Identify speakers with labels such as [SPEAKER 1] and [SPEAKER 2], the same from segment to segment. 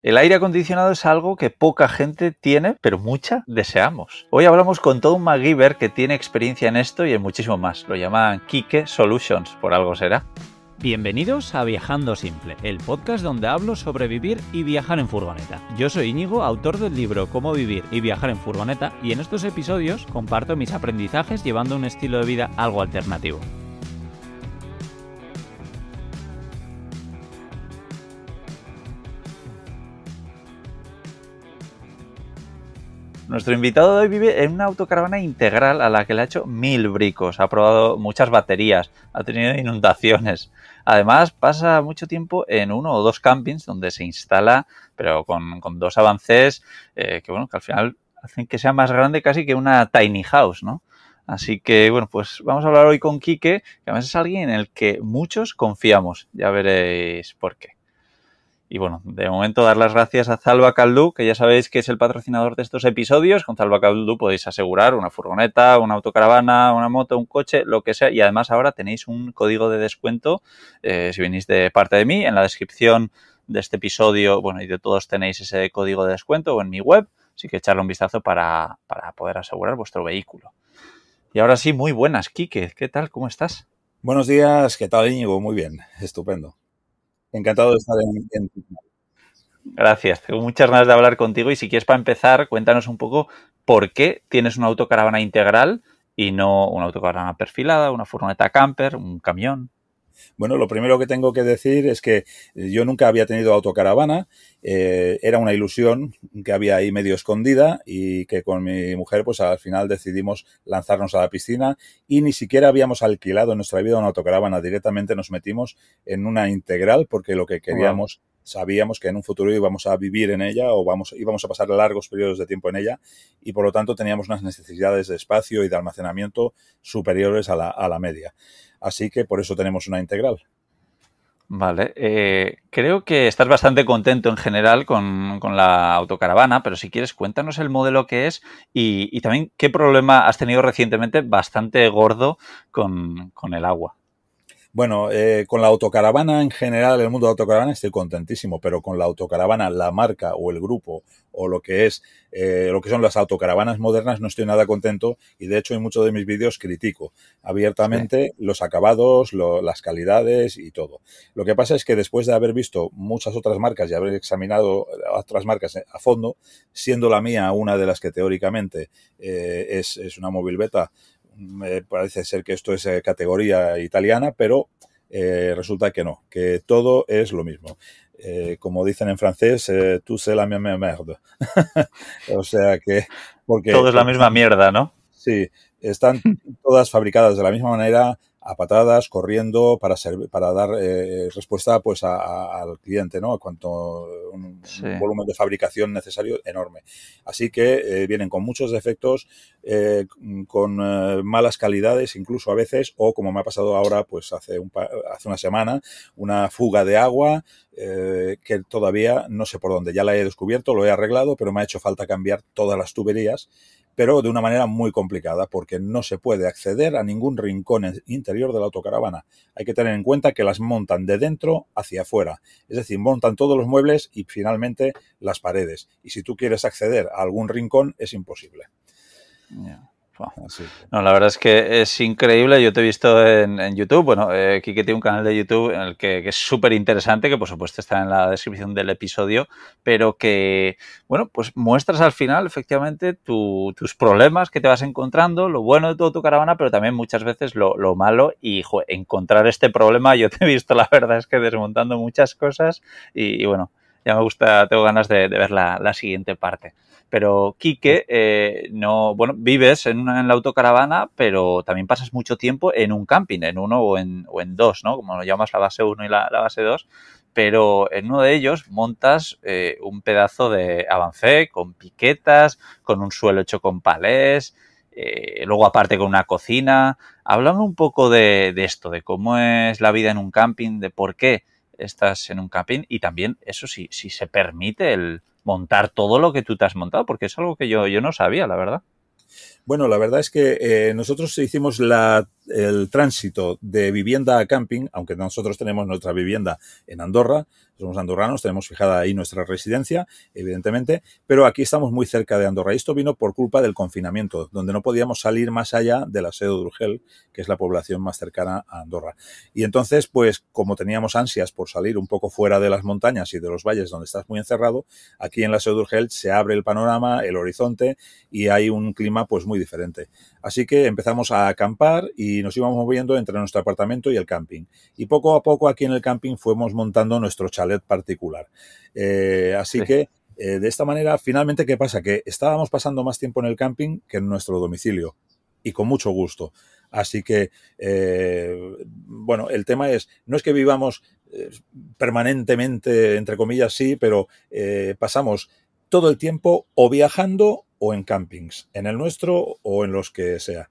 [SPEAKER 1] El aire acondicionado es algo que poca gente tiene, pero mucha deseamos. Hoy hablamos con todo un que tiene experiencia en esto y en muchísimo más. Lo llaman Kike Solutions, por algo será. Bienvenidos a Viajando Simple, el podcast donde hablo sobre vivir y viajar en furgoneta. Yo soy Íñigo, autor del libro Cómo vivir y viajar en furgoneta, y en estos episodios comparto mis aprendizajes llevando un estilo de vida algo alternativo. Nuestro invitado de hoy vive en una autocaravana integral a la que le ha hecho mil bricos, ha probado muchas baterías, ha tenido inundaciones. Además, pasa mucho tiempo en uno o dos campings donde se instala, pero con, dos avances eh, que, bueno, que al final hacen que sea más grande casi que una tiny house, ¿no? Así que, bueno, pues vamos a hablar hoy con Quique, que además es alguien en el que muchos confiamos. Ya veréis por qué. Y bueno, de momento dar las gracias a Zalba Caldú, que ya sabéis que es el patrocinador de estos episodios. Con Zalba Caldú podéis asegurar una furgoneta, una autocaravana, una moto, un coche, lo que sea. Y además ahora tenéis un código de descuento, eh, si venís de parte de mí, en la descripción de este episodio, bueno, y de todos tenéis ese código de descuento o en mi web. Así que echarle un vistazo para, para poder asegurar vuestro vehículo. Y ahora sí, muy buenas, Quique. ¿Qué tal? ¿Cómo estás? Buenos días, ¿qué tal Íñigo? Muy bien, estupendo. Encantado de estar en, tu canal. Gracias, tengo muchas ganas de hablar contigo y si quieres para empezar, cuéntanos un poco por qué tienes una autocaravana integral y no una autocaravana perfilada, una furgoneta camper, un camión.
[SPEAKER 2] Bueno, lo primero que tengo que decir es que eh, yo nunca había tenido autocaravana, eh, era una ilusión que había ahí medio escondida y que con mi mujer pues al final decidimos lanzarnos a la piscina y ni siquiera habíamos alquilado en nuestra vida una autocaravana, directamente nos metimos en una integral porque lo que queríamos... sabíamos que en un futuro íbamos a vivir en ella o íbamos a pasar largos periodos de tiempo en ella y por lo tanto teníamos unas necesidades de espacio y de almacenamiento superiores a la media. Así que por eso tenemos una
[SPEAKER 1] integral. Vale, eh, creo que estás bastante contento en general con, la autocaravana, pero si quieres cuéntanos el modelo que es y, también qué problema has tenido recientemente bastante gordo con el agua. Bueno,
[SPEAKER 2] eh, con la autocaravana en general, el mundo de autocaravana estoy contentísimo, pero con la autocaravana, la marca o el grupo o lo que es, eh, lo que son las autocaravanas modernas, no estoy nada contento y de hecho en muchos de mis vídeos critico abiertamente los acabados, las calidades y todo. Lo que pasa es que después de haber visto muchas otras marcas y haber examinado otras marcas eh, a fondo, siendo la mía una de las que teóricamente eh, es, es una móvil beta, me parece ser que esto es eh, categoría italiana, pero eh, resulta que no, que todo es lo mismo. Eh, como dicen en francés, tú se la misma mierda. o sea que. Porque, todo es la misma
[SPEAKER 1] mierda, ¿no?
[SPEAKER 2] Sí, están todas fabricadas de la misma manera, a patadas, corriendo para servir, para dar eh, respuesta pues al cliente, ¿no? A cuanto eh, un, volumen de fabricación necesario enorme. Así que eh, vienen con muchos defectos, con malas calidades incluso a veces o como me ha pasado ahora pues hace un hace una semana, una fuga de agua que todavía no sé por dónde, ya la he descubierto, lo he arreglado, pero me ha hecho falta cambiar todas las tuberías pero de una manera muy complicada, porque no se puede acceder a ningún rincón interior de la autocaravana. Hay que tener en cuenta que las montan de dentro hacia afuera, es decir, montan todos los muebles y finalmente las paredes. Y si tú quieres acceder a algún rincón, es imposible.
[SPEAKER 1] No, la verdad es que es increíble. Yo te he visto en, YouTube. Bueno, eh, Kike tiene un canal de YouTube en el que, es súper interesante, que por supuesto está en la descripción del episodio, pero que, bueno, pues muestras al final efectivamente tus problemas que te vas encontrando, lo bueno de toda tu caravana, pero también muchas veces lo, malo. Y encontrar este problema, yo te he visto, la verdad es que desmontando muchas cosas. Y, bueno, ya me gusta, tengo ganas de, ver la siguiente parte. Pero Quique, eh, no, bueno, vives en, en la autocaravana, pero también pasas mucho tiempo en un camping, en uno o en, o en dos, ¿no? Como lo llamas la base 1 y la, base 2 pero en uno de ellos montas eh, un pedazo de avancé con piquetas, con un suelo hecho con palés, eh, luego aparte con una cocina. Hablame un poco de, de, esto, de cómo es la vida en un camping, de por qué estás en un camping y también, eso sí, si se permite el, montar todo lo que tú te has montado, porque es algo que yo, yo no sabía, la verdad. Bueno, la
[SPEAKER 2] verdad es que eh, nosotros hicimos la el tránsito de vivienda a camping, aunque nosotros tenemos nuestra vivienda en Andorra, somos andorranos, tenemos fijada ahí nuestra residencia, evidentemente, pero aquí estamos muy cerca de Andorra. Y esto vino por culpa del confinamiento, donde no podíamos salir más allá de la sede de Urgel, que es la población más cercana a Andorra. Y entonces, pues como teníamos ansias por salir un poco fuera de las montañas y de los valles donde estás muy encerrado, aquí en la sede de Urgel se abre el panorama, el horizonte y hay un clima pues muy diferente. Así que empezamos a acampar y nos íbamos moviendo entre nuestro apartamento y el camping. Y poco a poco aquí en el camping fuimos montando nuestro chalet particular. Eh, así que eh, de esta manera, finalmente, ¿qué pasa? Que estábamos pasando más tiempo en el camping que en nuestro domicilio y con mucho gusto. Así que, eh, bueno, el tema es, no es que vivamos permanentemente, entre comillas, sí, pero pasamos todo el tiempo o viajando o en campings, en el nuestro o en los que sea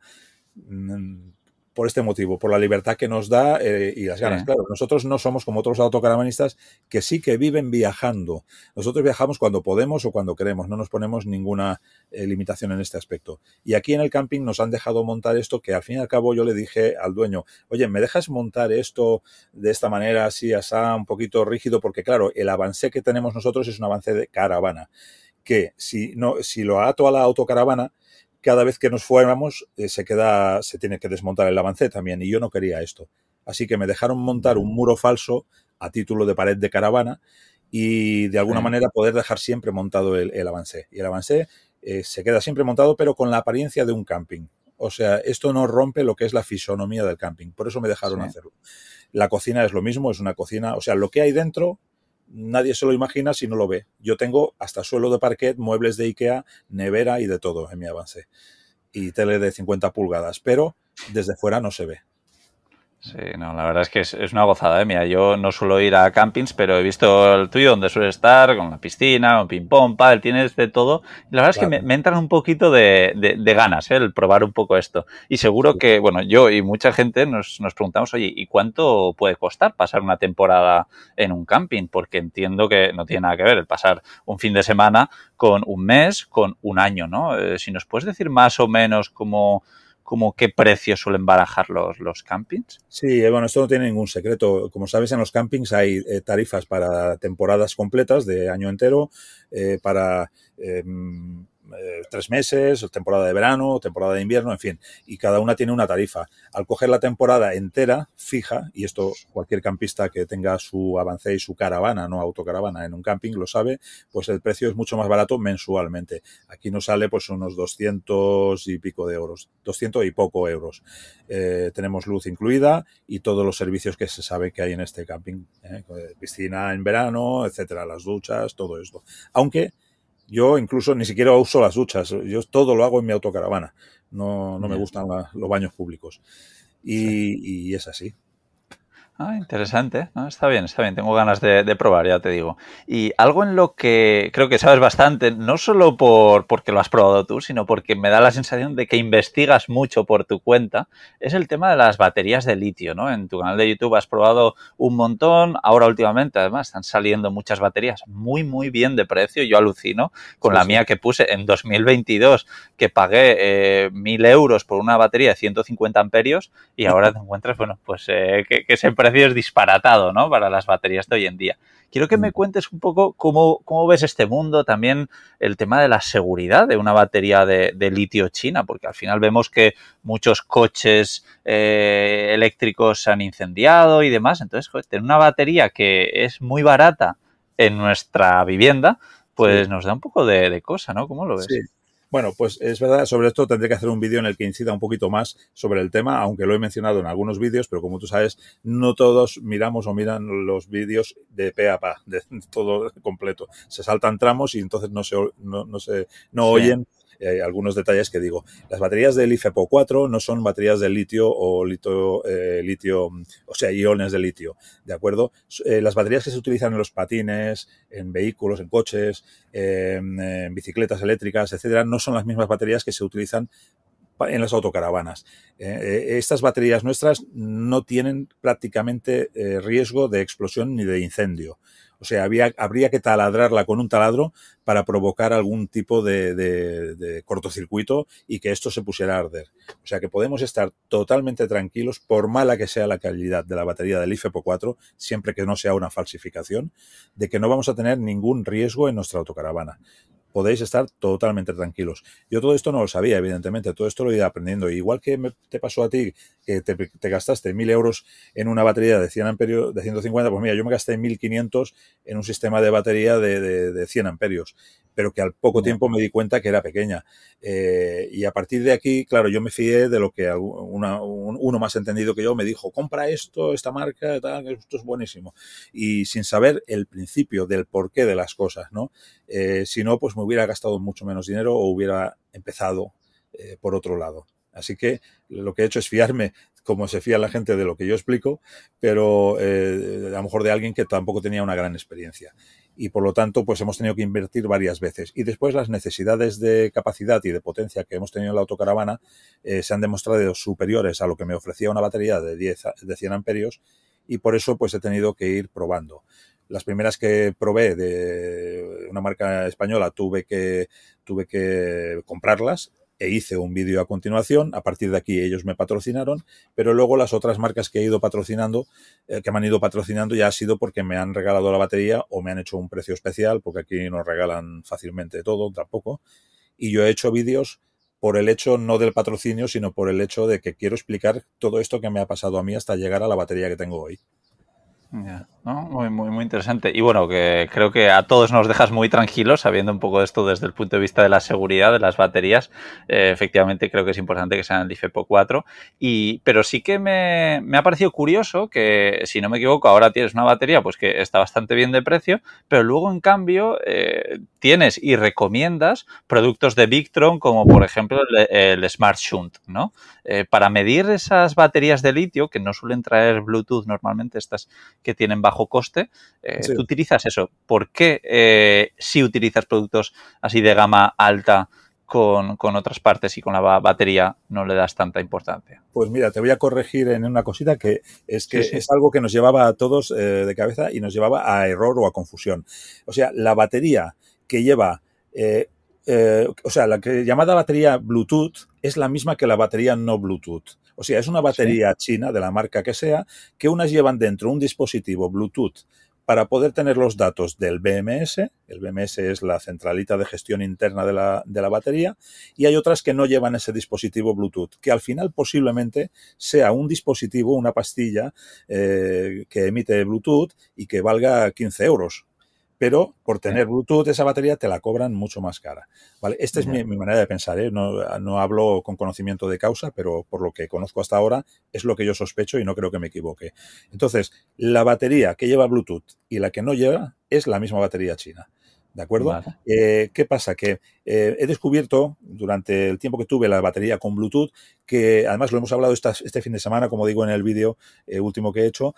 [SPEAKER 2] mm, por este motivo, por la libertad que nos da eh, y las ganas. Claro, nosotros no somos como otros autocaravanistas que sí que viven viajando. Nosotros viajamos cuando podemos o cuando queremos, no nos ponemos ninguna eh, limitación en este aspecto. Y aquí en el camping nos han dejado montar esto que al fin y al cabo yo le dije al dueño, oye, ¿me dejas montar esto de esta manera, así, asá, un poquito rígido? Porque claro, el avance que tenemos nosotros es un avance de caravana que si no si lo ato a la autocaravana cada vez que nos fuéramos eh, se queda, se tiene que desmontar el avance también, y yo no quería esto. Así que me dejaron montar un muro falso a título de pared de caravana y de alguna manera poder dejar siempre montado el, avance. Y el avance eh, se queda siempre montado, pero con la apariencia de un camping. O sea, esto no rompe lo que es la fisonomía del camping. Por eso me dejaron hacerlo. La cocina es lo mismo, es una cocina. O sea, lo que hay dentro nadie se lo imagina si no lo ve. Yo tengo hasta suelo de parquet, muebles de Ikea, nevera y de todo en mi avance. Y tele de 50 pulgadas, pero desde fuera no se ve.
[SPEAKER 1] Sí, no, la verdad es que es, una gozada. de ¿eh? Mira, yo no suelo ir a campings, pero he visto el tuyo donde suele estar, con la piscina, con ping-pong, pal tienes de todo. La verdad es que me, me, entran un poquito de, ganas ¿eh? el probar un poco esto. Y seguro que, bueno, yo y mucha gente nos, preguntamos, oye, ¿y cuánto puede costar pasar una temporada en un camping? Porque entiendo que no tiene nada que ver el pasar un fin de semana con un mes, con un año, ¿no? Eh, si nos puedes decir más o menos cómo como qué precio suelen barajar los, los campings?
[SPEAKER 2] Sí, eh, bueno, esto no tiene ningún secreto. Como sabes, en los campings hay eh, tarifas para temporadas completas de año entero, eh, para em, eh, tres meses, temporada de verano, temporada de invierno, en fin, y cada una tiene una tarifa. Al coger la temporada entera, fija, y esto cualquier campista que tenga su avance y su caravana, no autocaravana, en un camping lo sabe, pues el precio es mucho más barato mensualmente. Aquí nos sale pues unos 200 y pico de euros, 200 y poco euros. Eh, tenemos luz incluida y todos los servicios que se sabe que hay en este camping, ¿eh? piscina en verano, etcétera, las duchas, todo esto. Aunque yo incluso ni siquiera uso las duchas, yo todo lo hago en mi autocaravana, no, no me gustan los baños públicos. Y, y es así. Ah,
[SPEAKER 1] interesante, ah, está bien, está bien, tengo ganas de, probar, ya te digo. Y algo en lo que creo que sabes bastante, no solo por, porque lo has probado tú, sino porque me da la sensación de que investigas mucho por tu cuenta, es el tema de las baterías de litio, ¿no? En tu canal de YouTube has probado un montón, ahora últimamente además están saliendo muchas baterías muy, muy bien de precio, yo alucino con la mía que puse en 2022, que pagué eh, mil euros por una batería de 150 amperios y ahora te encuentras, bueno, pues eh, que, que se es disparatado ¿no? Para las baterías de hoy en día. Quiero que me mm. cuentes un poco cómo, ves este mundo, también el tema de la seguridad de una batería de, litio china, porque al final vemos que muchos coches eh, eléctricos se han incendiado y demás. Entonces, joder, tener una batería que es muy barata en nuestra vivienda, pues nos da un poco de, cosa, ¿no? ¿Cómo lo ves? Bueno, pues es verdad, sobre esto tendré que hacer un vídeo en
[SPEAKER 2] el que incida un poquito más sobre el tema, aunque lo he mencionado en algunos vídeos, pero como tú sabes, no todos miramos o miran los vídeos de pe a pa, de todo completo. Se saltan tramos y entonces no se, no, no se, no oyen algunos detalles que digo. Las baterías del IFEPO 4 no son baterías de litio o eh, litio, o sea, iones de litio, ¿de acuerdo? Eh, las baterías que se utilizan en los patines, en vehículos, en coches, em, en bicicletas eléctricas, etcétera, no son las mismas baterías que se utilizan en las autocaravanas. ¿eh? E, e, estas baterías nuestras no tienen prácticamente riesgo de explosión ni de incendio. O sea, habría que taladrarla con un taladro para provocar algún tipo de, de, cortocircuito y que esto se pusiera a arder. O sea que podemos estar totalmente tranquilos, por mala que sea la calidad de la batería del IFEPO 4, siempre que no sea una falsificación, de que no vamos a tener ningún riesgo en nuestra autocaravana podéis estar totalmente tranquilos. Yo todo esto no lo sabía, evidentemente, todo esto lo he ido aprendiendo. Igual que te pasó a ti, que te, gastaste 1.000 euros en una batería de 100 amperios, de 150, pues mira, yo me gasté 1500 en un sistema de batería de, de, de 100 amperios pero que al poco tiempo me di cuenta que era pequeña. Eh, y a partir de aquí, claro, yo me fié de lo que uno más entendido que yo me dijo, compra esto, esta marca, esto es buenísimo. Y sin saber el principio del porqué de las cosas, ¿no? Eh, si no, pues me hubiera gastado mucho menos dinero o hubiera empezado eh, por otro lado. Así que lo que he hecho es fiarme, como se fía la gente de lo que yo explico, pero a lo mejor de alguien que tampoco tenía una gran experiencia y por lo tanto pues hemos tenido que invertir varias veces y después las necesidades de capacidad y de potencia que hemos tenido en la autocaravana eh, se han demostrado superiores a lo que me ofrecía una batería de de 100 amperios y por eso pues he tenido que ir probando las primeras que probé de una marca española tuve que tuve que comprarlas e hice un vídeo a continuación. A partir de aquí ellos me patrocinaron, pero luego las otras marcas que he ido patrocinando, eh, que me han ido patrocinando, ya ha sido porque me han regalado la batería o me han hecho un precio especial, porque aquí no regalan fácilmente todo, tampoco. Y yo he hecho vídeos por el hecho no del patrocinio, sino por el hecho de que quiero explicar todo esto que me ha pasado a mí hasta llegar a la batería que tengo hoy.
[SPEAKER 1] ¿no? muy, muy, interesante. Y bueno, que creo que a todos nos dejas muy tranquilos, sabiendo un poco de esto desde el punto de vista de la seguridad de las baterías. Eh, efectivamente, creo que es importante que sean el IFEPO 4. Y, pero sí que me, ha parecido curioso que, si no me equivoco, ahora tienes una batería pues que está bastante bien de precio, pero luego, en cambio, eh, tienes y recomiendas productos de Victron, como por ejemplo el, el Smart Shunt, ¿no? Eh, para medir esas baterías de litio, que no suelen traer Bluetooth normalmente estas que tienen bajo coste. Eh, utilizas eso? ¿Por qué eh, si utilizas productos así de gama alta con, otras partes y con la batería no le das tanta importancia.
[SPEAKER 2] Pues mira, te voy a corregir en una cosita que es que es algo que nos llevaba a todos eh, de cabeza y nos llevaba a error o a confusión. O sea, la batería que lleva eh, o sea, la que, llamada batería Bluetooth es la misma que la batería no Bluetooth. O sea, es una batería china, de la marca que sea, que unas llevan dentro un dispositivo Bluetooth para poder tener los datos del BMS, el BMS es la centralita de gestión interna de la, de la batería, y hay otras que no llevan ese dispositivo Bluetooth, que al final posiblemente sea un dispositivo, una pastilla eh, que emite Bluetooth y que valga 15 euros pero por tener Bluetooth esa batería te la cobran mucho más cara. ¿vale? Esta es mi, manera de pensar, ¿eh? no, hablo con conocimiento de causa, pero por lo que conozco hasta ahora es lo que yo sospecho y no creo que me equivoque. Entonces, la batería que lleva Bluetooth y la que no lleva es la misma batería china. ¿De acuerdo? Eh, ¿Qué pasa? Que eh, he descubierto durante el tiempo que tuve la batería con Bluetooth, que además lo hemos hablado este fin de semana, como digo en el vídeo último que he hecho,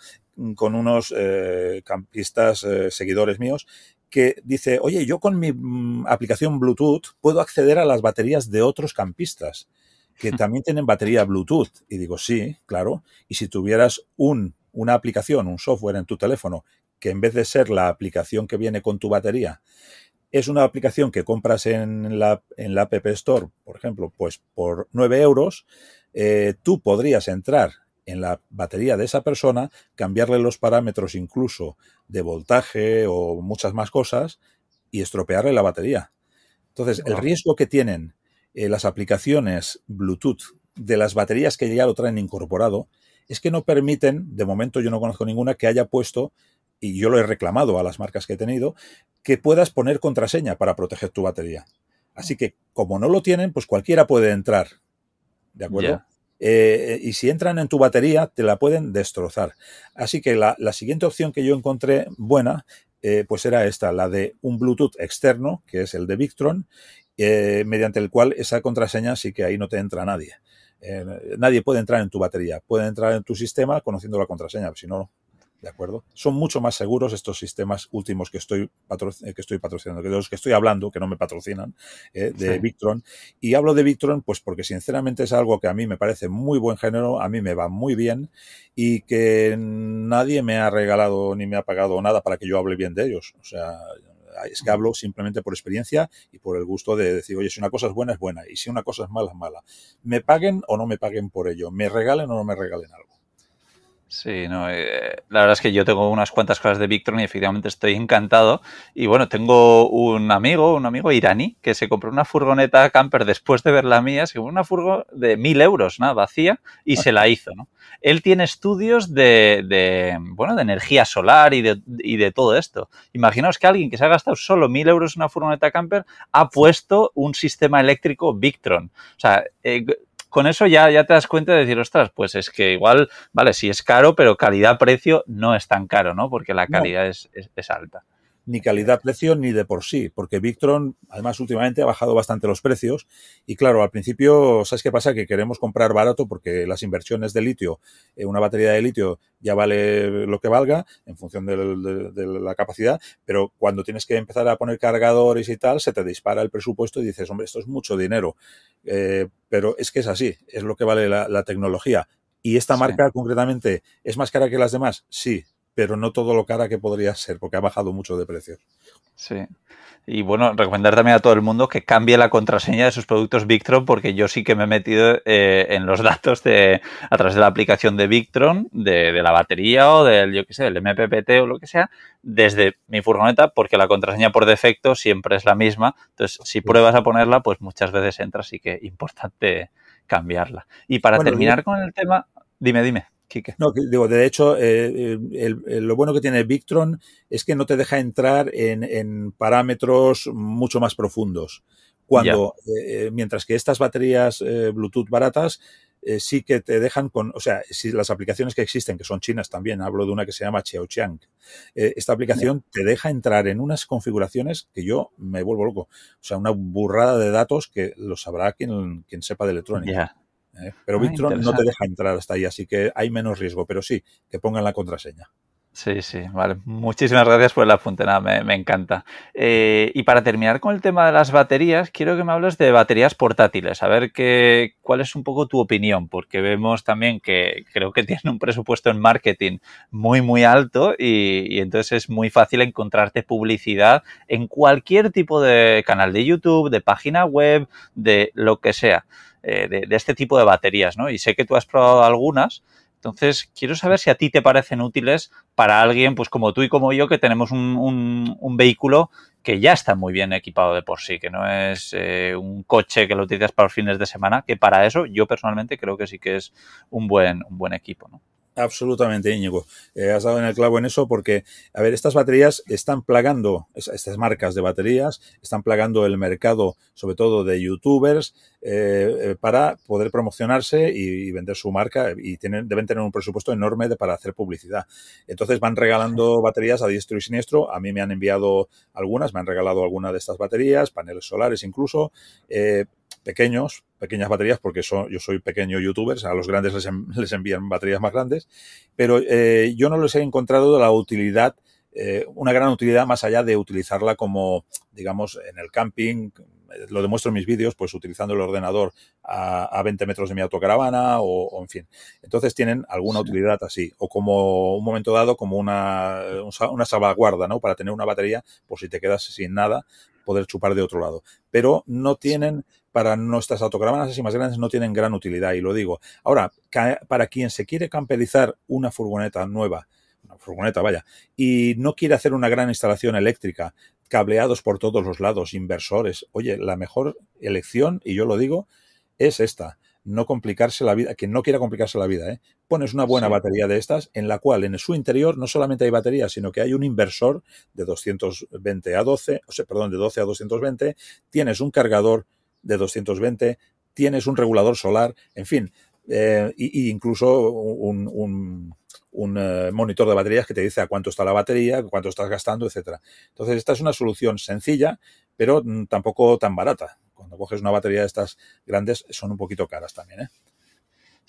[SPEAKER 2] con unos eh, campistas eh, seguidores míos que dice, oye, yo con mi mm, aplicación Bluetooth puedo acceder a las baterías de otros campistas que hmm. también tienen batería Bluetooth. Y digo, sí, claro. Y si tuvieras una aplicación, un software en tu teléfono, que en vez de ser la aplicación que viene con tu batería, es una aplicación que compras en la, en la App Store, por ejemplo, pues por 9 euros, eh, tú podrías entrar en la batería de esa persona, cambiarle los parámetros incluso de voltaje o muchas más cosas y estropearle la batería. Entonces, el riesgo que tienen eh, las aplicaciones Bluetooth de las baterías que ya lo traen incorporado es que no permiten, de momento yo no conozco ninguna que haya puesto, y yo lo he reclamado a las marcas que he tenido, que puedas poner contraseña para proteger tu batería. Así que como no lo tienen, pues cualquiera puede entrar. ¿De acuerdo? Eh, y si entran en tu batería te la pueden destrozar. Así que la, siguiente opción que yo encontré buena, eh, pues era esta, la de un Bluetooth externo, que es el de Victron, eh, mediante el cual esa contraseña sí que ahí no te entra nadie. nadie puede entrar en tu batería, puede entrar en tu sistema conociendo la contraseña, si no, ¿De acuerdo? Son mucho más seguros estos sistemas últimos que estoy, eh, que estoy patrocinando, que de los que estoy hablando, que no me patrocinan, eh, de Victron. Y hablo de Victron, pues porque sinceramente es algo que a mí me parece muy buen género, a mí me va muy bien y que nadie me ha regalado ni me ha pagado nada para que yo hable bien de ellos. O sea, es que hablo simplemente por experiencia y por el gusto de decir, oye, si una cosa es buena, es buena, y si una cosa es mala, es mala. Me paguen o no me paguen por ello, me regalen o no me regalen algo.
[SPEAKER 1] Sí, no, eh, la verdad es que yo tengo unas cuantas cosas de Victron y efectivamente estoy encantado. Y bueno, tengo un amigo, un amigo iraní, que se compró una furgoneta camper después de ver la mía, se compró una furgo de mil euros, ¿no? vacía, y se la hizo, ¿no? Él tiene estudios de, bueno, de energía solar y de, todo esto. Imaginaos que alguien que se ha gastado solo mil euros en una furgoneta camper ha puesto un sistema eléctrico Victron. O sea, eh, con eso ya, ya te das cuenta de decir, ostras, pues es que igual, vale, sí es caro, pero calidad-precio no es tan caro, ¿no? Porque la calidad es, es, alta
[SPEAKER 2] ni calidad-precio ni de por sí, porque Victron además últimamente ha bajado bastante los precios y claro, al principio, ¿sabes qué pasa? Que queremos comprar barato porque las inversiones de litio, eh, una batería de litio ya vale lo que valga en función de, la capacidad, pero cuando tienes que empezar a poner cargadores y tal, se te dispara el presupuesto y dices, hombre, esto es mucho dinero, eh, pero es que es así, es lo que vale la, tecnología. ¿Y esta marca concretamente es más cara que las demás? Sí, pero no todo lo cara que podría ser, porque ha bajado mucho de precio. Sí.
[SPEAKER 1] Y bueno, recomendar también a todo el mundo que cambie la contraseña de sus productos Victron, porque yo sí que me he metido eh, en los datos de, a través de la aplicación de Victron, de, la batería o del, yo qué sé, el MPPT o lo que sea, desde mi furgoneta, porque la contraseña por defecto siempre es la misma. Entonces, si pruebas a ponerla, pues muchas veces entra, así que importante cambiarla. Y para terminar con el tema,
[SPEAKER 2] dime, dime. No, digo, de hecho, eh, eh, lo bueno que tiene Victron es que no te deja entrar en, parámetros mucho más profundos. Cuando, eh, mientras que estas baterías Bluetooth baratas sí que te dejan con, o sea, si las aplicaciones que existen, que son chinas también, hablo de una que se llama Xiaoqiang, esta aplicación te deja entrar en unas configuraciones que yo me vuelvo loco. O sea, una burrada de datos que lo sabrá quien, sepa de electrónica. ¿eh? Pero ah, no te deja
[SPEAKER 1] entrar hasta ahí, así que hay menos riesgo, pero sí, que pongan la contraseña. Sí, sí, vale. Muchísimas gracias por la apunte, me, encanta. Eh, y para terminar con el tema de las baterías, quiero que me hables de baterías portátiles, a ver cuál es un poco tu opinión, porque vemos también que creo que tienen un presupuesto en marketing muy, muy alto y entonces es muy fácil encontrarte publicidad en cualquier tipo de canal de YouTube, de página web, de lo que sea. Eh, de, este tipo de baterías, ¿no? Y sé que tú has probado algunas, entonces quiero saber si a ti te parecen útiles para alguien, pues como tú y como yo, que tenemos un, un, vehículo que ya está muy bien equipado de por sí, que no es eh, un coche que lo utilizas para los fines de semana, que para eso yo personalmente creo que sí que es un buen, un buen equipo, ¿no?
[SPEAKER 2] Absolutamente, Íñigo. Eh, has dado en el clavo en eso porque, a ver, estas baterías están plagando, estas marcas de baterías, están plagando el mercado, sobre todo de youtubers, eh, eh, para poder promocionarse y, vender su marca y tienen, deben tener un presupuesto enorme para hacer publicidad. Entonces van regalando baterías a diestro y siniestro. A mí me han enviado algunas, me han regalado algunas de estas baterías, paneles solares incluso pequeños, pequeñas baterías, porque yo soy pequeño youtuber, a los grandes les, envían baterías más grandes, pero eh, yo no les he encontrado la utilidad, eh, una gran utilidad más allá de utilizarla como, digamos, en el camping, lo demuestro en mis vídeos, pues utilizando el ordenador a, 20 metros de mi autocaravana o, en fin. Entonces tienen alguna utilidad así, o como un momento dado, como una, una salvaguarda, ¿no? Para tener una batería, por si te quedas sin nada, poder chupar de otro lado. Pero no tienen para nuestras autocaravanas así más grandes no tienen gran utilidad, y lo digo. Ahora, para quien se quiere camperizar una furgoneta nueva, una furgoneta, vaya, y no quiere hacer una gran instalación eléctrica, cableados por todos los lados, inversores, oye, la mejor elección, y yo lo digo, es esta. No complicarse la vida, que no quiera complicarse la vida, ¿eh? pones una buena batería de estas en la cual en su interior no solamente hay batería, sino que hay un inversor de 220 a 12, o sea, perdón, de 12 a 220, tienes un cargador de 220, tienes un regulador solar, en fin, e y, incluso un, un, un eh, monitor de baterías que te dice a cuánto está la batería, cuánto estás gastando, etcétera. Entonces, esta es una solución sencilla, pero mm, tampoco tan barata. Cuando coges una batería de estas grandes, son un poquito caras también. ¿eh?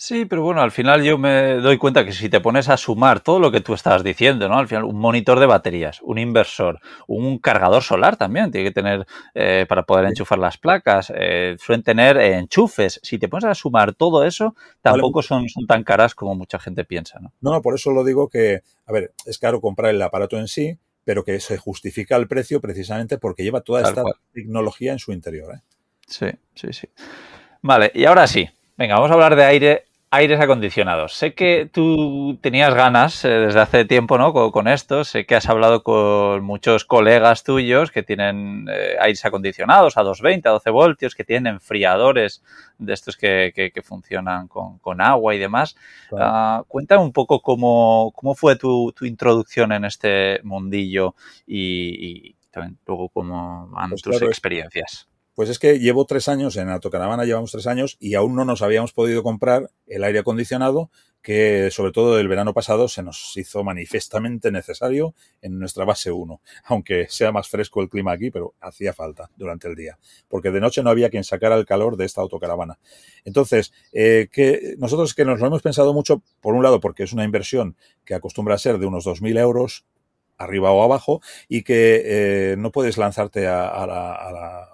[SPEAKER 1] Sí, pero bueno, al final yo me doy cuenta que si te pones a sumar todo lo que tú estabas diciendo, ¿no? Al final, un monitor de baterías, un inversor, un cargador solar también, tiene que tener eh, para poder enchufar las placas, eh, suelen tener eh, enchufes. Si te pones a sumar todo eso, tampoco son, tan caras como mucha gente piensa, ¿no?
[SPEAKER 2] No, no, por eso lo digo que, a ver, es caro comprar el aparato en sí, pero que se justifica el precio precisamente porque lleva toda esta tecnología en su interior.
[SPEAKER 1] Sí, sí, sí. Vale, y ahora sí. Venga, vamos a hablar de aire aires acondicionados. Sé que tú tenías ganas eh, desde hace tiempo ¿no? Con, esto, sé que has hablado con muchos colegas tuyos que tienen eh, aires acondicionados a 220, a 12 voltios, que tienen enfriadores de estos que, que, funcionan con, agua y demás. Ah, cuéntame un poco cómo, cómo fue tu, introducción en este mundillo y, también luego cómo han pues tus experiencias.
[SPEAKER 2] Pues es que llevo tres años, en Autocaravana llevamos tres años y aún no nos habíamos podido comprar el aire acondicionado que sobre todo el verano pasado se nos hizo manifiestamente necesario en nuestra base 1, aunque sea más fresco el clima aquí, pero hacía falta durante el día, porque de noche no había quien sacara el calor de esta autocaravana. Entonces, eh, que nosotros que nos lo hemos pensado mucho, por un lado, porque es una inversión que acostumbra a ser de unos 2.000 euros arriba o abajo y que eh, no puedes lanzarte a, a la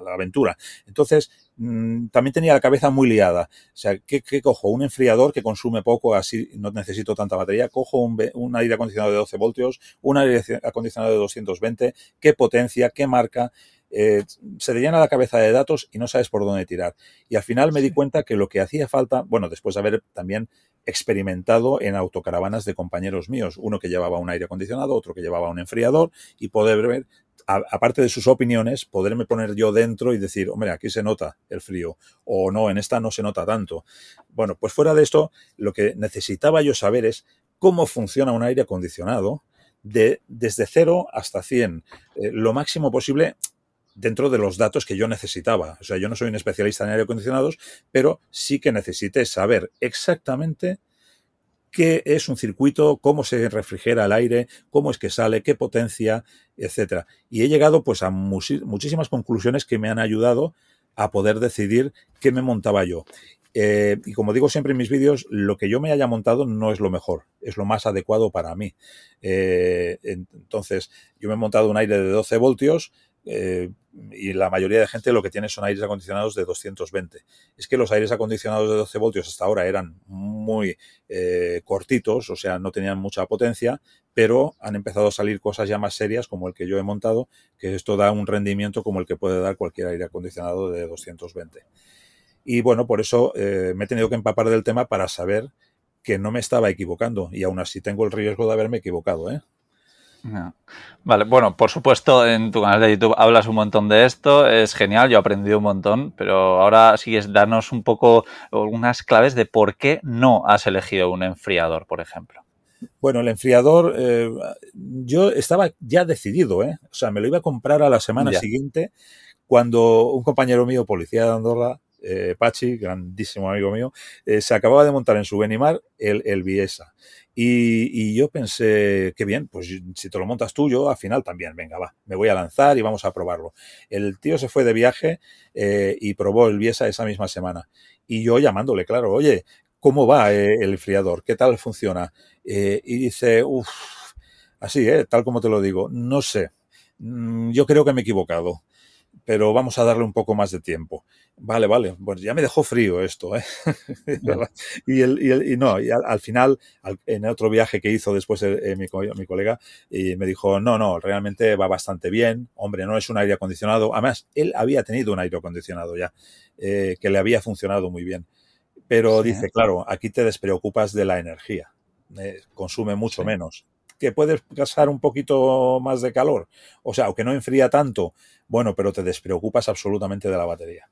[SPEAKER 2] la, aventura. Entonces, mm, también tenía la cabeza muy liada. O sea, ¿qué, cojo? ¿Un enfriador que consume poco, así no necesito tanta batería? ¿Cojo un, aire acondicionado de 12 voltios? ¿Un aire acondicionado de 220? ¿Qué potencia? ¿Qué marca? Eh, se te llena la cabeza de datos y no sabes por dónde tirar. Y al final me di cuenta que lo que hacía falta, bueno, después de haber también experimentado en autocaravanas de compañeros míos, uno que llevaba un aire acondicionado, otro que llevaba un enfriador y poder ver aparte de sus opiniones, poderme poner yo dentro y decir, hombre, aquí se nota el frío, o no, en esta no se nota tanto. Bueno, pues fuera de esto, lo que necesitaba yo saber es cómo funciona un aire acondicionado de, desde 0 hasta 100, eh, lo máximo posible dentro de los datos que yo necesitaba. O sea, yo no soy un especialista en aire acondicionados, pero sí que necesité saber exactamente qué es un circuito, cómo se refrigera el aire, cómo es que sale, qué potencia, etcétera. Y he llegado pues a muchísimas conclusiones que me han ayudado a poder decidir qué me montaba yo. Eh, y como digo siempre en mis vídeos, lo que yo me haya montado no es lo mejor, es lo más adecuado para mí. Eh, entonces, yo me he montado un aire de 12 voltios, eh, y la mayoría de gente lo que tiene son aires acondicionados de 220. Es que los aires acondicionados de 12 voltios hasta ahora eran muy eh, cortitos, o sea, no tenían mucha potencia, pero han empezado a salir cosas ya más serias como el que yo he montado, que esto da un rendimiento como el que puede dar cualquier aire acondicionado de 220. Y bueno, por eso eh, me he tenido que empapar del tema para saber que no me estaba equivocando y aún así tengo el riesgo de haberme equivocado, ¿eh?
[SPEAKER 1] Vale, bueno, por supuesto, en tu canal de YouTube hablas un montón de esto, es genial, yo he aprendido un montón, pero ahora sí es darnos un poco algunas claves de por qué no has elegido un enfriador, por ejemplo.
[SPEAKER 2] Bueno, el enfriador, eh, yo estaba ya decidido, ¿eh? o sea, me lo iba a comprar a la semana siguiente cuando un compañero mío, policía de Andorra, eh, Pachi, grandísimo amigo mío, eh, se acababa de montar en su Benimar el, el Biesa. Y, yo pensé, qué bien, pues si te lo montas tú, yo al final también, venga, va, me voy a lanzar y vamos a probarlo. El tío se fue de viaje eh, y probó el Biesa esa misma semana. Y yo llamándole, claro, oye, ¿cómo va el friador, ¿Qué tal funciona? y dice, uff, así, tal como te lo digo, no sé, mm, yo creo que me he equivocado pero vamos a darle un poco más de tiempo. Vale, vale, pues ya me dejó frío esto. ¿eh? y, y, y, no, y al, final, en otro viaje que hizo después eh, eh, mi, colega, y me dijo, no, no, realmente va bastante bien, hombre, no es un aire acondicionado. Además, él había tenido un aire acondicionado ya, que le había funcionado muy bien. Pero dice, claro, aquí te despreocupas de la energía, consume mucho menos que puedes pasar un poquito más de calor, o sea, aunque no enfría tanto, bueno, pero te despreocupas absolutamente de la batería.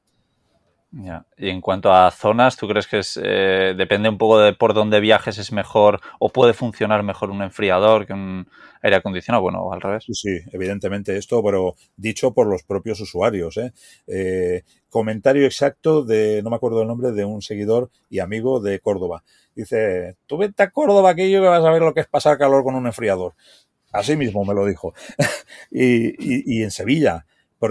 [SPEAKER 1] Ya. Y en cuanto a zonas, ¿tú crees que es, eh, depende un poco de por dónde viajes es mejor o puede funcionar mejor un enfriador que un aire acondicionado, bueno, al revés. Sí, evidentemente esto, pero dicho por
[SPEAKER 2] los propios usuarios. ¿eh? Eh, comentario exacto de, no me acuerdo el nombre, de un seguidor y amigo de Córdoba. Dice, tú vete a Córdoba, aquello que vas a ver lo que es pasar calor con un enfriador. Así mismo me lo dijo. y, en Sevilla,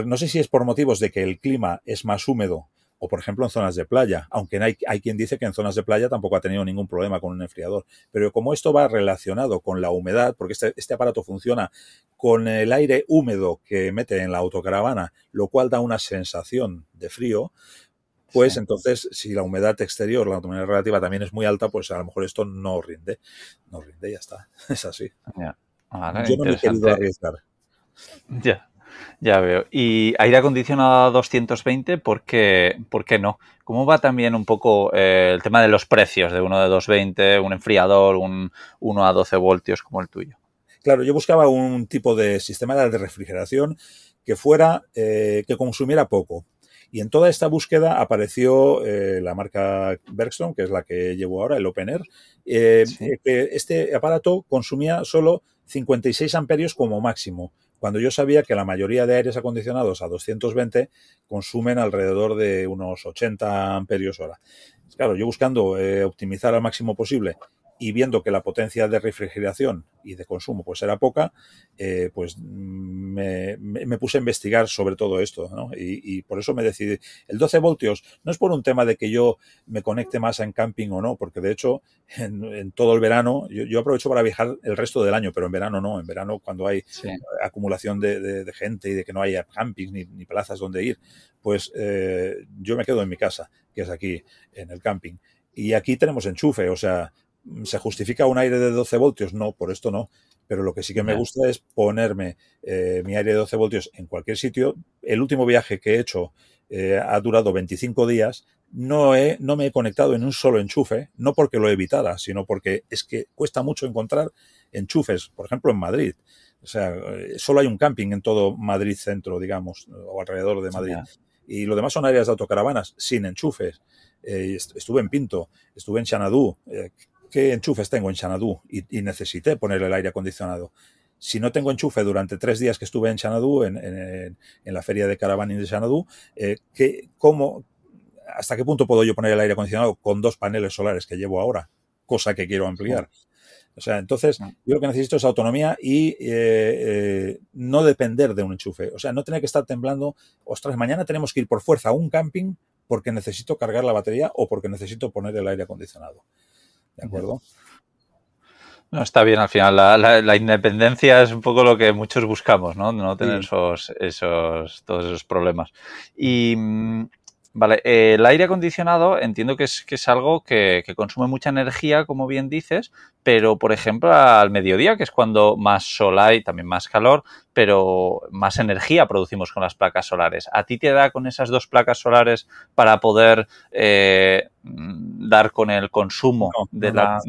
[SPEAKER 2] no sé si es por motivos de que el clima es más húmedo o por ejemplo en zonas de playa, aunque hay, quien dice que en zonas de playa tampoco ha tenido ningún problema con un enfriador. Pero como esto va relacionado con la humedad, porque este, este aparato funciona con el aire húmedo que mete en la autocaravana, lo cual da una sensación de frío, pues entonces si la humedad exterior, la humedad relativa también es muy alta, pues a lo mejor esto no rinde. No rinde, ya está. Es así. Yo no me he querido arriesgar.
[SPEAKER 1] Ya. Ya veo. Y aire acondicionado a 220, ¿por qué, ¿por qué no? ¿Cómo va también un poco eh, el tema de los precios de uno de 220, un enfriador, un 1 a 12 voltios como el tuyo?
[SPEAKER 2] Claro, yo buscaba un tipo de sistema de refrigeración que fuera, eh, que consumiera poco. Y en toda esta búsqueda apareció eh, la marca Bergstrom, que es la que llevo ahora, el Open Air. Este aparato consumía solo 56 amperios como máximo cuando yo sabía que la mayoría de aires acondicionados a 220 consumen alrededor de unos 80 amperios hora. Claro, yo buscando eh, optimizar al máximo posible y viendo que la potencia de refrigeración y de consumo pues era poca, eh, pues me, puse a investigar sobre todo esto, y, por eso me decidí. El 12 voltios no es por un tema de que yo me conecte más en camping o no, porque de hecho en, todo el verano, yo, aprovecho para viajar el resto del año, pero en verano no, en verano cuando hay acumulación de, gente y de que no haya camping ni, plazas donde ir, pues eh, yo me quedo en mi casa, que es aquí, en el camping. Y aquí tenemos enchufe, o sea, ¿Se justifica un aire de 12 voltios? No, por esto no. Pero lo que sí que me gusta es ponerme eh, mi aire de 12 voltios en cualquier sitio. El último viaje que he hecho eh, ha durado 25 días. No, he, no me he conectado en un solo enchufe, no porque lo he evitado, sino porque es que cuesta mucho encontrar enchufes, por ejemplo, en Madrid. O sea, eh, solo hay un camping en todo Madrid centro, digamos, o alrededor de Madrid. y lo demás son áreas de autocaravanas sin enchufes. estuve en Pinto, estuve en Xanadú, ¿qué enchufes tengo en Xanadú? Y, necesité poner el aire acondicionado. Si no tengo enchufe durante tres días que estuve en Xanadú, en, la feria de caravaning de Xanadú, eh, ¿qué, cómo, ¿hasta qué punto puedo yo poner el aire acondicionado con dos paneles solares que llevo ahora? Cosa que quiero ampliar. O sea, entonces ah. yo lo que necesito es autonomía y eh, eh, no depender de un enchufe. O sea, no tener que estar temblando, ostras, mañana tenemos que ir por fuerza a un camping porque necesito cargar la batería o porque necesito poner el aire acondicionado. ¿De acuerdo?
[SPEAKER 1] No, está bien al final. La, independencia es un poco lo que muchos buscamos, ¿no? No tener esos, todos esos problemas. Y, mm, vale, eh, el aire acondicionado entiendo que es, algo que, consume mucha energía, como bien dices, pero por ejemplo al mediodía, que es cuando más sol hay, también más calor, pero más energía producimos con las placas solares. ¿A ti te da con esas dos placas solares para poder... Eh, Mm, dar con el consumo de, la,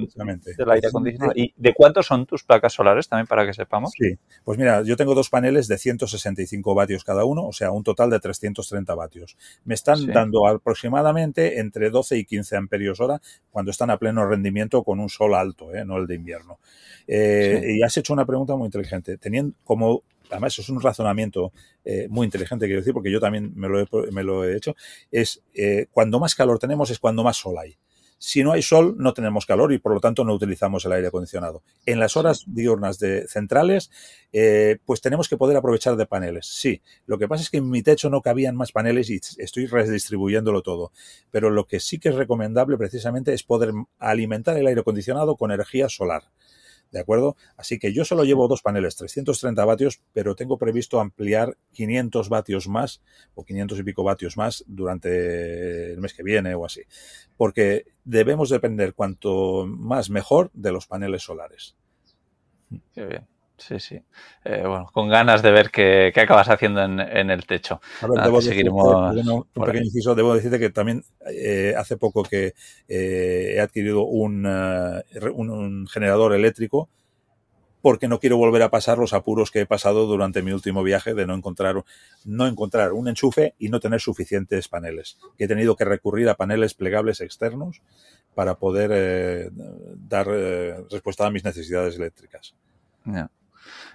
[SPEAKER 1] aire acondicionado. ¿Y de cuántos son tus placas solares también para que sepamos?
[SPEAKER 2] Sí, pues mira, yo tengo dos paneles de 165 vatios cada uno, o sea, un total de 330 vatios. Me están dando aproximadamente entre 12 y 15 amperios hora cuando están a pleno rendimiento con un sol alto, ¿eh? no el de invierno. Eh, y has hecho una pregunta muy inteligente. Teniendo, como además eso es un razonamiento eh, muy inteligente, quiero decir, porque yo también me lo he, hecho, es eh, cuando más calor tenemos es cuando más sol hay. Si no hay sol, no tenemos calor y por lo tanto no utilizamos el aire acondicionado. En las horas diurnas de centrales, eh, pues tenemos que poder aprovechar de paneles. Sí, lo que pasa es que en mi techo no cabían más paneles y estoy redistribuyéndolo todo. Pero lo que sí que es recomendable precisamente es poder alimentar el aire acondicionado con energía solar. ¿de acuerdo? Así que yo solo llevo dos paneles, 330 vatios, pero tengo previsto ampliar 500 vatios más o 500 y pico vatios más durante el mes que viene o así, porque debemos depender cuanto más mejor de los paneles solares.
[SPEAKER 1] bien. Sí, sí. Eh, bueno, con ganas de ver qué, acabas haciendo en, el techo. debo decirte, un, pequeño
[SPEAKER 2] inciso, debo decirte que también eh, hace poco que eh, he adquirido un, generador eléctrico porque no quiero volver a pasar los apuros que he pasado durante mi último viaje de no encontrar, no encontrar un enchufe y no tener suficientes paneles. He tenido que recurrir a paneles plegables externos para poder dar respuesta a mis necesidades eléctricas.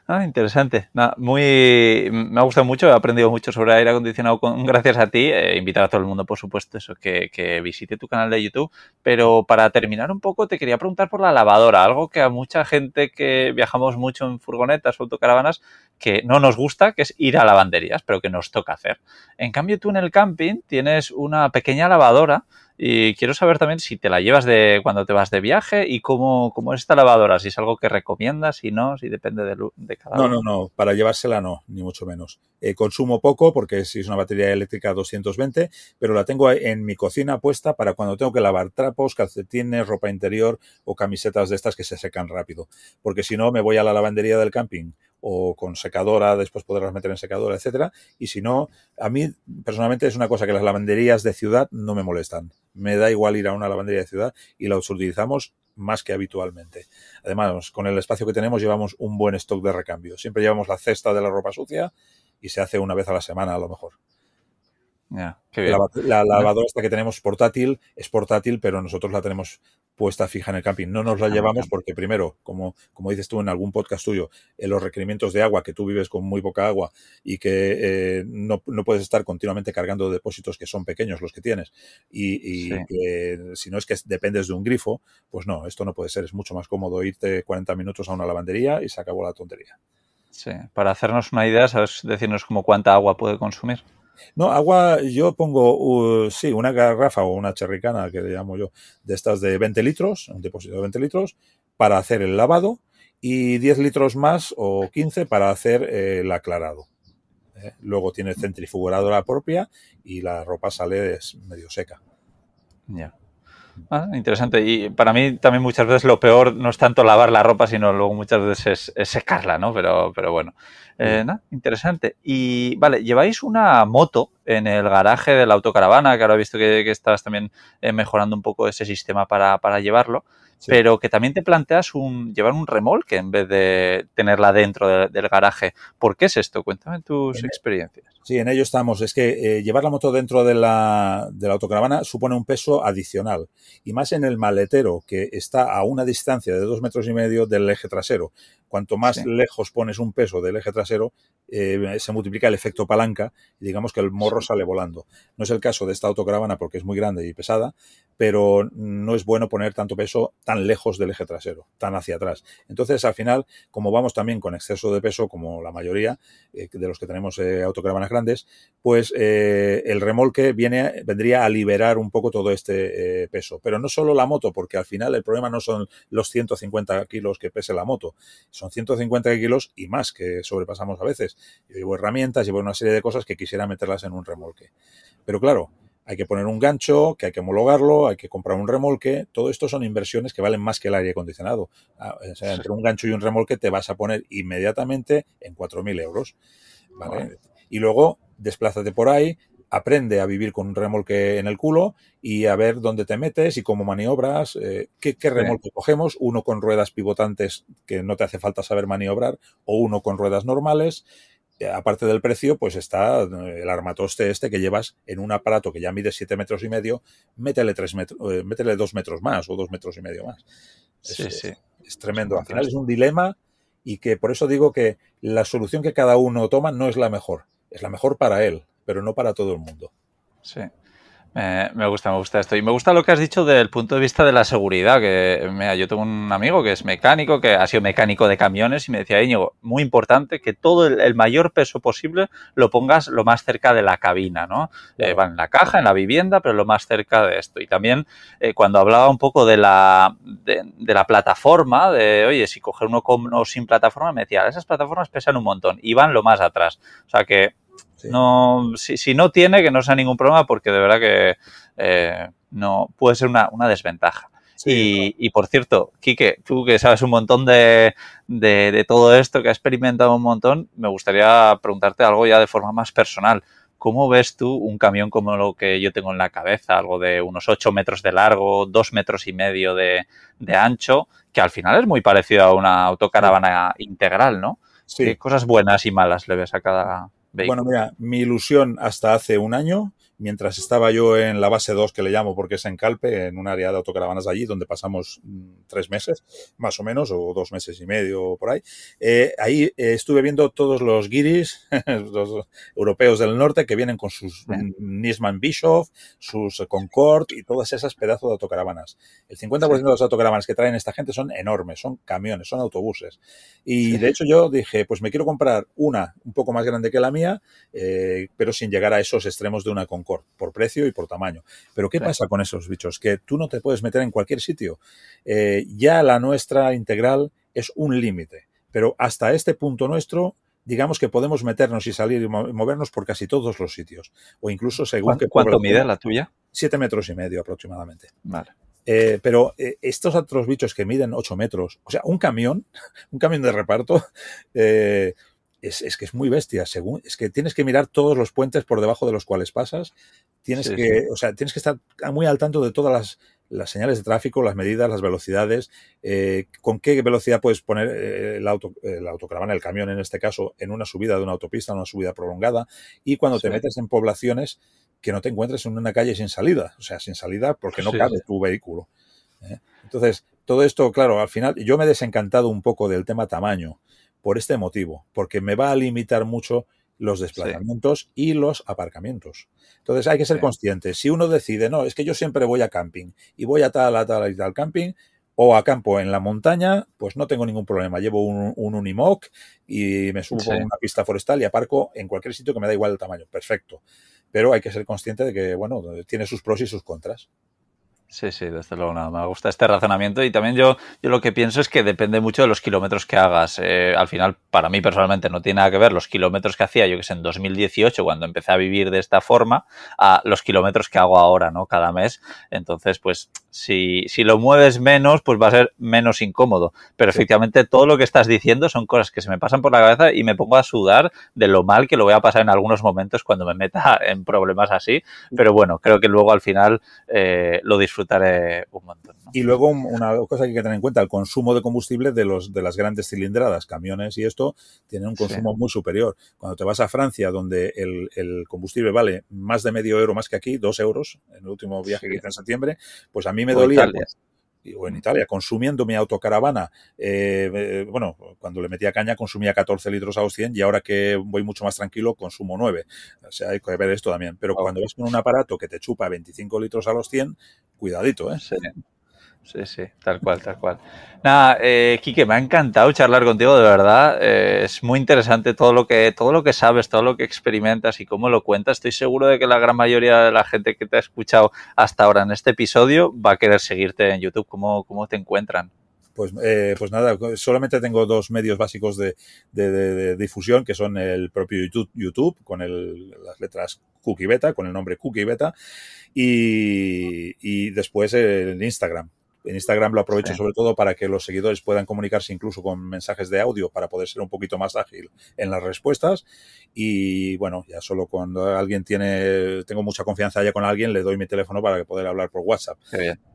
[SPEAKER 1] Ah, interesante. muy, me ha gustado mucho, he aprendido mucho sobre aire acondicionado gracias a ti. Eh, invitar a todo el mundo, por supuesto, eso, que, que, visite tu canal de YouTube. Pero para terminar un poco, te quería preguntar por la lavadora, algo que a mucha gente que viajamos mucho en furgonetas o autocaravanas, que no nos gusta, que es ir a lavanderías, pero que nos toca hacer. En cambio, tú en el camping tienes una pequeña lavadora y quiero saber también si te la llevas de cuando te vas de viaje y cómo, cómo es esta lavadora, si es algo que recomiendas, si no, si depende de, de cada
[SPEAKER 2] No, no, no, para llevársela no, ni mucho menos. Eh, consumo poco porque si es una batería eléctrica 220, pero la tengo en mi cocina puesta para cuando tengo que lavar trapos, calcetines, ropa interior o camisetas de estas que se secan rápido, porque si no me voy a la lavandería del camping o con secadora, después podrás meter en secadora, etcétera, y si no, a mí personalmente es una cosa que las lavanderías de ciudad no me molestan me da igual ir a una lavandería de ciudad y la utilizamos más que habitualmente. Además, con el espacio que tenemos llevamos un buen stock de recambio. Siempre llevamos la cesta de la ropa sucia y se hace una vez a la semana a lo mejor
[SPEAKER 1] la, lavadora esta
[SPEAKER 2] que tenemos portátil es portátil, pero nosotros la tenemos puesta fija en el camping. No nos la ah, llevamos porque primero, como, como dices tú en algún podcast tuyo, en los requerimientos de agua, que tú vives con muy poca agua y que eh, no, puedes estar continuamente cargando depósitos que son pequeños los que tienes. Y, si no es que dependes de un grifo, pues no, esto no puede ser. Es mucho más cómodo irte 40 minutos a una lavandería
[SPEAKER 1] y se acabó la tontería. Sí, para hacernos una idea, ¿sabes decirnos como cuánta agua puede consumir?
[SPEAKER 2] No, agua, yo pongo, uh, sí, una garrafa o una cherricana, que le llamo yo, de estas de 20 litros, un depósito de 20 litros, para hacer el lavado y 10 litros más o 15 para hacer eh, el aclarado. ¿eh? Luego tiene centrifugadora propia y la ropa sale medio seca. Ya.
[SPEAKER 1] Ah, interesante. Y para mí también muchas veces lo peor no es tanto lavar la ropa, sino luego muchas veces secarla, ¿no? Pero, pero bueno. Eh, interesante. Y vale, lleváis una moto en el garaje de la autocaravana, que ahora he visto que, que estás también eh, mejorando un poco ese sistema para llevarlo pero que también te planteas un, llevar un remolque en vez de tenerla dentro del garaje. ¿Por qué es esto? Cuéntame tus e- experiencias. Sí, en ello
[SPEAKER 2] estamos. Es que eh, llevar la moto dentro de la, de la autocaravana supone un peso adicional, y más en el maletero, que está a una distancia de dos metros y medio del eje trasero. Cuanto más lejos pones un peso del eje trasero, eh, se multiplica el efecto palanca y digamos que el morro sale volando. No es el caso de esta autocaravana porque es muy grande y pesada, pero no es bueno poner tanto peso tan lejos del eje trasero, tan hacia atrás. Entonces, al final, como vamos también con exceso de peso, como la mayoría eh, de los que tenemos eh, autocaravanas grandes, pues el remolque viene, vendría a liberar un poco todo este peso. Pero no solo la moto, porque al final el problema no son los 150 kilos que pese la moto, son 150 kilos y más que sobrepasamos a veces. Yo llevo herramientas, llevo una serie de cosas que quisiera meterlas en un remolque. Pero claro, hay que poner un gancho, que hay que homologarlo, hay que comprar un remolque. Todo esto son inversiones que valen más que el aire acondicionado. Ah, entre un gancho y un remolque te vas a poner inmediatamente en 4.000 euros. Y luego, desplázate por ahí, aprende a vivir con un remolque en el culo y a ver dónde te metes y cómo maniobras, eh, qué, remolque cogemos, uno con ruedas pivotantes que no te hace falta saber maniobrar o uno con ruedas normales. Eh, aparte del precio, pues está eh, el armatoste este que llevas en un aparato que ya mide siete metros y medio, métele, tres metros más o dos metros y medio más. es tremendo. Al final es un dilema y que por eso digo que la solución que cada uno toma no es la mejor, es la mejor para él pero no para todo el mundo. Sí.
[SPEAKER 1] me gusta, me gusta esto. Y me gusta lo que has dicho del punto de vista de la seguridad. Que yo tengo un amigo que es mecánico, que ha sido mecánico de camiones, y me decía, Íñigo, muy importante que todo el, mayor peso posible lo pongas lo más cerca de la cabina, ¿no? Eh, va en la caja, en la vivienda, pero lo más cerca de esto. Y también eh, cuando hablaba un poco de la, de, la plataforma, de oye, si coger uno con o sin plataforma, me decía, esas plataformas pesan un montón y van lo más atrás. O sea que no, si, no tiene, que no sea ningún problema, porque de verdad que eh, no puede ser una, desventaja. y, por cierto, Quique, tú que sabes un montón de, de, todo esto, que has experimentado un montón, me gustaría preguntarte algo ya de forma más personal. ¿Cómo ves tú un camión como lo que yo tengo en la cabeza, algo de unos 8 metros de largo, 2 metros y medio de, ancho, que al final es muy parecido a una autocaravana integral, ¿no? ¿Qué cosas buenas y malas le ves a cada, bueno,
[SPEAKER 2] mira, mi ilusión hasta hace un año mientras estaba yo en la base 2, que le llamo porque es en Calpe, en un área de autocaravanas allí, donde pasamos mm, tres meses, más o menos, o dos meses y medio por ahí, eh, ahí eh, estuve viendo todos los guiris, los europeos del norte, que vienen con sus mm, Nisman Bischoff, sus Concorde y todas esas pedazos de autocaravanas. El 50% de las autocaravanas que traen esta gente son enormes, son camiones, son autobuses. Y de hecho yo dije, pues me quiero comprar una un poco más grande que la mía, eh, pero sin llegar a esos extremos de una Concord por, precio y por tamaño. Pero ¿qué pasa con esos bichos? Que tú no te puedes meter en cualquier sitio. Eh, ya la nuestra integral es un límite, pero hasta este punto nuestro digamos que podemos meternos y salir y movernos por casi todos los sitios. O incluso según ¿Cuánto, ¿Cuánto mide la tuya? Siete metros y medio aproximadamente. Vale. Eh, pero eh, estos otros bichos que miden ocho metros, o sea, un camión, un camión de reparto, es, que es muy bestia. Según, es que tienes que mirar todos los puentes por debajo de los cuales pasas. Tienes que, o sea, tienes que estar muy al tanto de todas las, las señales de tráfico, las medidas, las velocidades, eh, con qué velocidad puedes poner eh, el auto, la autocaravana, el camión en este caso, en una subida de una autopista, una subida prolongada. Y cuando te metes en poblaciones, que no te encuentres en una calle sin salida, o sea, sin salida porque no cabe tu vehículo. ¿eh? Entonces, todo esto, claro, al final yo me he desencantado un poco del tema tamaño por este motivo, porque me va a limitar mucho los desplazamientos y los aparcamientos. Entonces hay que ser consciente. conscientes. Si uno decide, no, es que yo siempre voy a camping y voy a tal, a tal y tal camping, o a campo en la montaña, pues no tengo ningún problema. Llevo un, un Unimoc y me subo a una pista forestal y aparco en cualquier sitio que me da igual el tamaño. Perfecto. Pero hay que ser consciente de que, bueno, tiene sus pros y sus contras.
[SPEAKER 1] Sí, sí, desde luego nada. Me gusta este razonamiento y también yo, yo lo que pienso es que depende mucho de los kilómetros que hagas. Eh, al final, para mí personalmente no tiene nada que ver los kilómetros que hacía yo que sé en 2018 cuando empecé a vivir de esta forma a los kilómetros que hago ahora, ¿no? Cada mes. Entonces, pues si, si lo mueves menos, pues va a ser menos incómodo. Pero efectivamente todo lo que estás diciendo son cosas que se me pasan por la cabeza y me pongo a sudar de lo mal que lo voy a pasar en algunos momentos cuando me meta en problemas así. Pero bueno, creo que luego al final eh, lo disfrutaré un
[SPEAKER 2] montón. Y luego una cosa que hay que tener en cuenta, el consumo de combustible de, los, de las grandes cilindradas, camiones y esto, tienen un consumo muy superior. Cuando te vas a Francia, donde el, combustible vale más de medio euro más que aquí, dos euros, en el último viaje que hice en septiembre, pues a mí me dolía o en Italia, consumiendo mi autocaravana, eh, eh bueno, cuando le metía caña consumía 14 litros a los 100 y ahora que voy mucho más tranquilo consumo 9. O sea, hay que ver esto también. Pero oh. cuando ves con un aparato que te chupa 25 litros a los 100, cuidadito, ¿eh?
[SPEAKER 1] Sí, sí, tal cual, tal cual. Nada, eh, Quique, me ha encantado charlar contigo, de verdad. Eh, es muy interesante todo lo que, todo lo que sabes, todo lo que experimentas y cómo lo cuentas. Estoy seguro de que la gran mayoría de la gente que te ha escuchado hasta ahora en este episodio va a querer seguirte en YouTube. ¿Cómo, te encuentran?
[SPEAKER 2] Pues, eh, pues nada, solamente tengo dos medios básicos de, de, difusión, que son el propio YouTube, con el, las letras Cookie Beta, con el nombre Cookie Beta, y después el Instagram, en Instagram lo aprovecho sobre todo para que los seguidores puedan comunicarse incluso con mensajes de audio para poder ser un poquito más ágil en las respuestas. Y bueno, ya solo cuando alguien tiene, tengo mucha confianza ya con alguien, le doy mi teléfono para poder hablar por WhatsApp.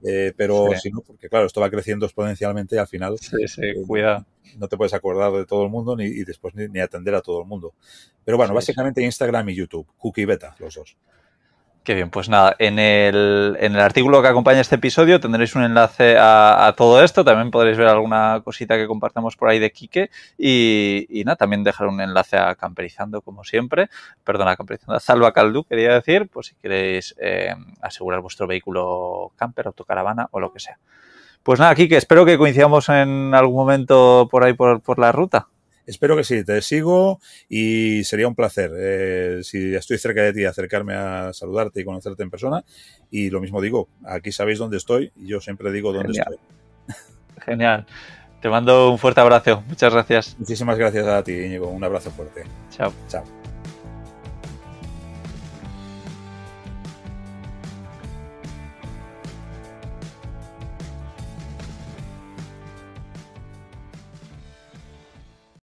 [SPEAKER 2] Eh, pero sí. si no, porque claro, esto va creciendo exponencialmente y al final. Sí, sí, eh, no te puedes acordar de todo el mundo ni, y después ni, atender a todo el mundo. Pero bueno, básicamente Instagram y YouTube, cookie
[SPEAKER 1] beta, los dos. Qué bien, pues nada, en el, en el, artículo que acompaña este episodio tendréis un enlace a, todo esto, también podréis ver alguna cosita que compartamos por ahí de Quique y, nada, también dejar un enlace a Camperizando como siempre, perdón, a Camperizando, a Salva Caldu, quería decir, pues si queréis eh, asegurar vuestro vehículo camper, autocaravana o lo que sea. Pues nada, Quique, espero que coincidamos en algún momento por ahí por la ruta. Espero que sí, te sigo y sería un placer, eh, si estoy cerca
[SPEAKER 2] de ti, acercarme a saludarte y conocerte en persona. Y lo mismo digo, aquí sabéis dónde estoy y
[SPEAKER 1] yo siempre digo dónde estoy. Genial. Te mando un fuerte abrazo. Muchas gracias. Muchísimas gracias a ti, Íñigo. Un abrazo fuerte. Chao. Chao.